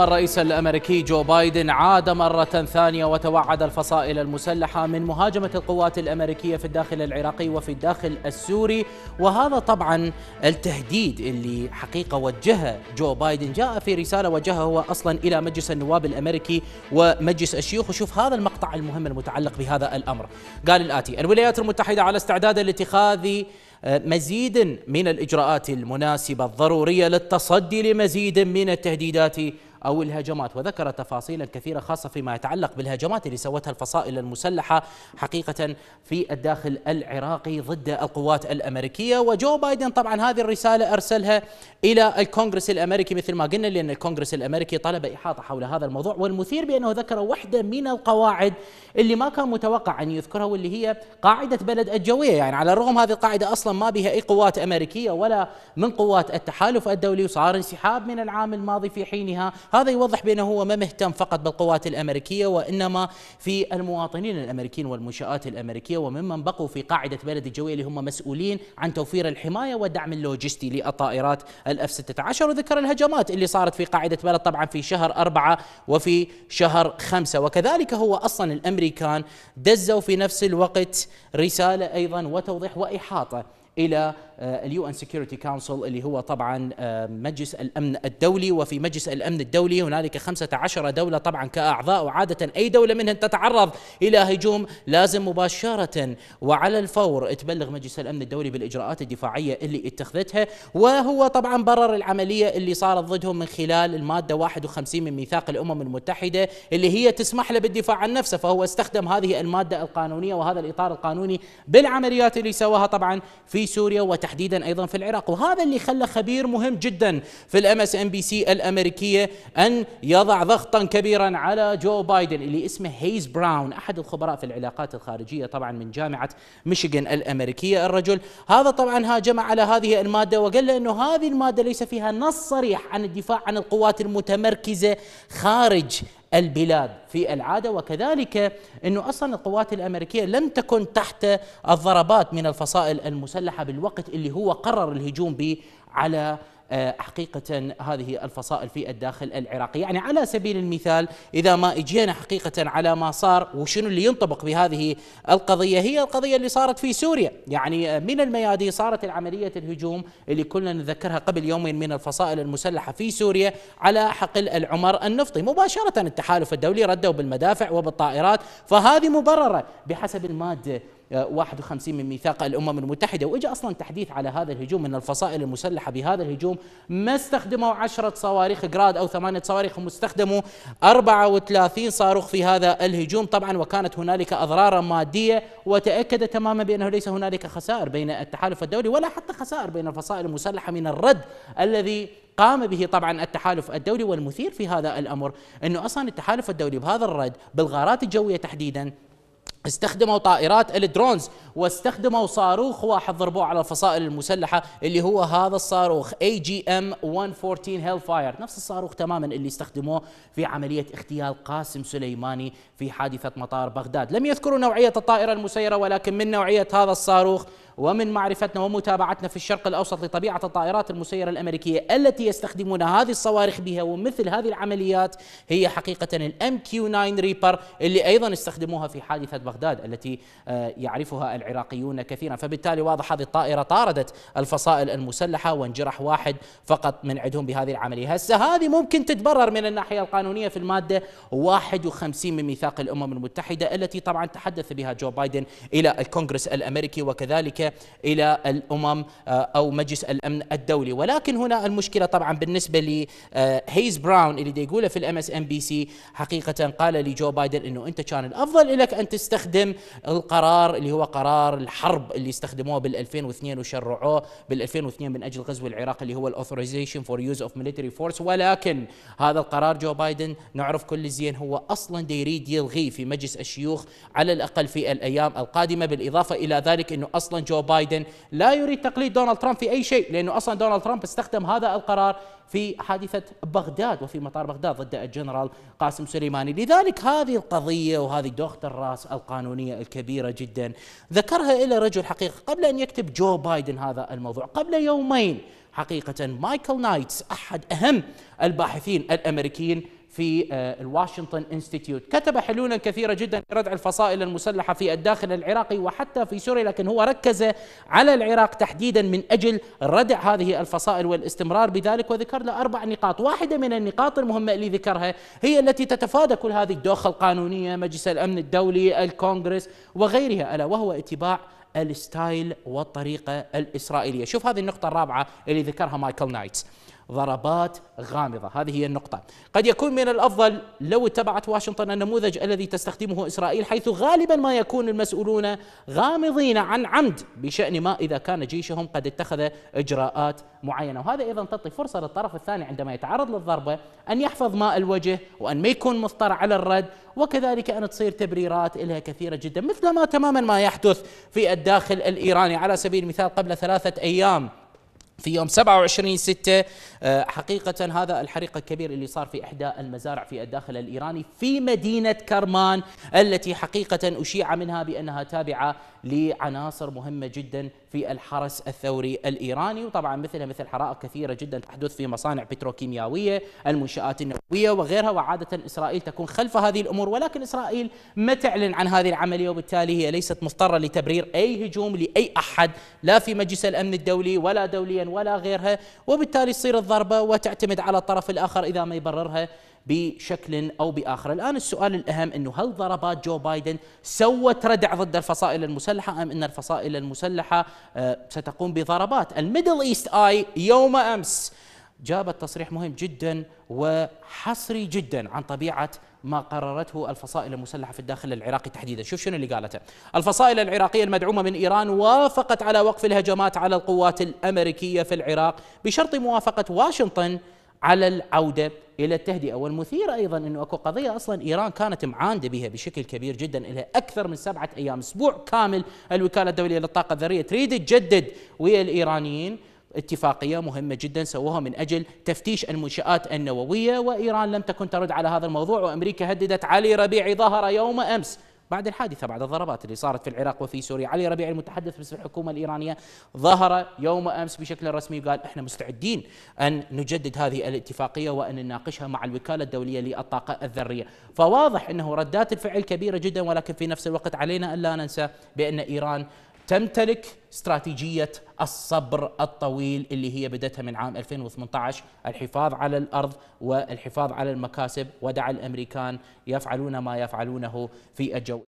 الرئيس الامريكي جو بايدن عاد مره ثانيه وتوعد الفصائل المسلحه من مهاجمه القوات الامريكيه في الداخل العراقي وفي الداخل السوري وهذا طبعا التهديد اللي حقيقه وجهه جو بايدن جاء في رساله وجهها هو اصلا الى مجلس النواب الامريكي ومجلس الشيوخ وشوف هذا المقطع المهم المتعلق بهذا الامر قال الاتي الولايات المتحده على استعداد لاتخاذ آه، مزيد من الاجراءات المناسبه الضروريه للتصدي لمزيد من التهديدات أو الهجمات وذكر تفاصيلا كثيرة خاصة فيما يتعلق بالهجمات اللي سوتها الفصائل المسلحة حقيقة في الداخل العراقي ضد القوات الأمريكية وجو بايدن طبعا هذه الرسالة أرسلها إلى الكونغرس الأمريكي مثل ما قلنا لأن الكونغرس الأمريكي طلب إحاطة حول هذا الموضوع والمثير بأنه ذكر واحدة من القواعد اللي ما كان متوقع أن يذكرها واللي هي قاعدة بلد الجوية يعني على الرغم هذه القاعدة أصلا ما بها أي قوات أمريكية ولا من قوات التحالف الدولي وصار انسحاب من العام الماضي في حينها هذا يوضح بأنه هو ما مهتم فقط بالقوات الأمريكية وإنما في المواطنين الأمريكيين والمنشآت الأمريكية وممن بقوا في قاعدة بلد الجوية اللي هم مسؤولين عن توفير الحماية والدعم اللوجستي للطائرات الأف 16 وذكر الهجمات اللي صارت في قاعدة بلد طبعا في شهر أربعة وفي شهر خمسة وكذلك هو أصلا الأمريكان دزوا في نفس الوقت رسالة أيضا وتوضيح وإحاطة إلى آه، اليو ان سكيورتي كونسل اللي هو طبعا آه، مجلس الامن الدولي وفي مجلس الامن الدولي هنالك 15 دوله طبعا كاعضاء وعاده اي دوله منهم تتعرض الى هجوم لازم مباشره وعلى الفور تبلغ مجلس الامن الدولي بالاجراءات الدفاعيه اللي اتخذتها وهو طبعا برر العمليه اللي صارت ضدهم من خلال الماده 51 من ميثاق الامم المتحده اللي هي تسمح له بالدفاع عن نفسه فهو استخدم هذه الماده القانونيه وهذا الاطار القانوني بالعمليات اللي سواها طبعا في سوريا وتحت تحديدا ايضا في العراق وهذا اللي خلى خبير مهم جدا في الام اس ام بي سي الامريكيه ان يضع ضغطا كبيرا على جو بايدن اللي اسمه هيز براون احد الخبراء في العلاقات الخارجيه طبعا من جامعه ميشيغان الامريكيه الرجل هذا طبعا هاجم على هذه الماده وقال له انه هذه الماده ليس فيها نص صريح عن الدفاع عن القوات المتمركزه خارج البلاد في العاده وكذلك انه اصلا القوات الامريكيه لم تكن تحت الضربات من الفصائل المسلحه بالوقت اللي هو قرر الهجوم به على آه، حقيقة هذه الفصائل في الداخل العراقي يعني على سبيل المثال إذا ما إجينا حقيقة على ما صار وشنو اللي ينطبق بهذه القضية هي القضية اللي صارت في سوريا يعني آه، من الميادين صارت العملية الهجوم اللي كنا نذكرها قبل يومين من الفصائل المسلحة في سوريا على حقل العمر النفطي مباشرة التحالف الدولي ردوا بالمدافع وبالطائرات فهذه مبررة بحسب المادة 51 من ميثاق الامم المتحده واجى اصلا تحديث على هذا الهجوم ان الفصائل المسلحه بهذا الهجوم ما استخدموا 10 صواريخ جراد او ثمانيه صواريخ هم استخدموا 34 صاروخ في هذا الهجوم طبعا وكانت هنالك اضرارا ماديه وتاكد تماما بانه ليس هنالك خسائر بين التحالف الدولي ولا حتى خسائر بين الفصائل المسلحه من الرد الذي قام به طبعا التحالف الدولي والمثير في هذا الامر انه اصلا التحالف الدولي بهذا الرد بالغارات الجويه تحديدا استخدموا طائرات الدرونز واستخدموا صاروخ واحد ضربوه على الفصائل المسلحه اللي هو هذا الصاروخ اي جي ام 114 هيل فاير نفس الصاروخ تماما اللي استخدموه في عمليه اغتيال قاسم سليماني في حادثه مطار بغداد لم يذكروا نوعيه الطائره المسيره ولكن من نوعيه هذا الصاروخ ومن معرفتنا ومتابعتنا في الشرق الاوسط لطبيعه الطائرات المسيره الامريكيه التي يستخدمون هذه الصواريخ بها ومثل هذه العمليات هي حقيقه الام كيو 9 ريبر اللي ايضا استخدموها في حادثه بغداد بغداد التي آه، يعرفها العراقيون كثيرا فبالتالي واضح هذه الطائرة طاردت الفصائل المسلحة وانجرح واحد فقط من عندهم بهذه العملية هسه هذه ممكن تتبرر من الناحية القانونية في المادة 51 من ميثاق الأمم المتحدة التي طبعا تحدث بها جو بايدن إلى الكونغرس الأمريكي وكذلك إلى الأمم آه، أو مجلس الأمن الدولي ولكن هنا المشكلة طبعا بالنسبة لهيز آه، براون اللي يقوله في الام اس ام بي سي حقيقة قال لجو بايدن أنه أنت كان الأفضل لك أن تستخدم يستخدم القرار اللي هو قرار الحرب اللي استخدموه بال2002 وشرعوه بال2002 من اجل غزو العراق اللي هو الاوثورايزيشن فور يوز اوف ميليتري فورس ولكن هذا القرار جو بايدن نعرف كل زين هو اصلا يريد يلغيه في مجلس الشيوخ على الاقل في الايام القادمه بالاضافه الى ذلك انه اصلا جو بايدن لا يريد تقليد دونالد ترامب في اي شيء لانه اصلا دونالد ترامب استخدم هذا القرار في حادثه بغداد وفي مطار بغداد ضد الجنرال قاسم سليماني لذلك هذه القضيه وهذه دوخه الراس القضية القانونية الكبيرة جدا ذكرها إلى رجل حقيقة قبل أن يكتب جو بايدن هذا الموضوع قبل يومين حقيقة مايكل نايتس أحد أهم الباحثين الأمريكيين في آه، الواشنطن انستيتيوت كتب حلولا كثيرة جدا لردع الفصائل المسلحة في الداخل العراقي وحتى في سوريا لكن هو ركز على العراق تحديدا من أجل ردع هذه الفصائل والاستمرار بذلك وذكرنا أربع نقاط واحدة من النقاط المهمة اللي ذكرها هي التي تتفادى كل هذه الدوخة القانونية مجلس الأمن الدولي الكونغرس وغيرها ألا وهو اتباع الستايل والطريقة الإسرائيلية شوف هذه النقطة الرابعة اللي ذكرها مايكل نايتس ضربات غامضة هذه هي النقطة قد يكون من الأفضل لو اتبعت واشنطن النموذج الذي تستخدمه إسرائيل حيث غالبا ما يكون المسؤولون غامضين عن عمد بشأن ما إذا كان جيشهم قد اتخذ إجراءات معينة وهذا أيضا تعطي فرصة للطرف الثاني عندما يتعرض للضربة أن يحفظ ماء الوجه وأن ما يكون مضطر على الرد وكذلك أن تصير تبريرات لها كثيرة جدا مثل ما تماما ما يحدث في الداخل الإيراني على سبيل المثال قبل ثلاثة أيام في يوم 27 6 آه، حقيقة هذا الحريق الكبير اللي صار في إحدى المزارع في الداخل الإيراني في مدينة كرمان التي حقيقة أشيع منها بأنها تابعة لعناصر مهمة جدا في الحرس الثوري الإيراني وطبعا مثلها مثل حرائق كثيرة جدا تحدث في مصانع بتروكيماوية المنشآت النووية وغيرها وعادة إسرائيل تكون خلف هذه الأمور ولكن إسرائيل ما تعلن عن هذه العملية وبالتالي هي ليست مضطرة لتبرير أي هجوم لأي أحد لا في مجلس الأمن الدولي ولا دوليا ولا غيرها وبالتالي تصير الضربة وتعتمد على الطرف الآخر إذا ما يبررها بشكل أو بآخر الآن السؤال الأهم أنه هل ضربات جو بايدن سوت ردع ضد الفصائل المسلحة أم أن الفصائل المسلحة آه، ستقوم بضربات الميدل إيست آي يوم أمس جابت تصريح مهم جدا وحصري جدا عن طبيعة ما قررته الفصائل المسلحة في الداخل العراقي تحديدا شوف شنو اللي قالته الفصائل العراقية المدعومة من إيران وافقت على وقف الهجمات على القوات الأمريكية في العراق بشرط موافقة واشنطن على العودة إلى التهدئة والمثير أيضا أنه أكو قضية أصلا إيران كانت معاندة بها بشكل كبير جدا إلى أكثر من سبعة أيام أسبوع كامل الوكالة الدولية للطاقة الذرية تريد تجدد ويا الإيرانيين اتفاقيه مهمه جدا سووها من اجل تفتيش المنشات النوويه وايران لم تكن ترد على هذا الموضوع وامريكا هددت علي ربيعي ظهر يوم امس بعد الحادثه بعد الضربات اللي صارت في العراق وفي سوريا علي ربيعي المتحدث باسم الحكومه الايرانيه ظهر يوم امس بشكل رسمي وقال احنا مستعدين ان نجدد هذه الاتفاقيه وان نناقشها مع الوكاله الدوليه للطاقه الذريه فواضح انه ردات الفعل كبيره جدا ولكن في نفس الوقت علينا الا ننسى بان ايران تمتلك استراتيجية الصبر الطويل اللي هي بدتها من عام 2018 الحفاظ على الأرض والحفاظ على المكاسب ودع الأمريكان يفعلون ما يفعلونه في الجو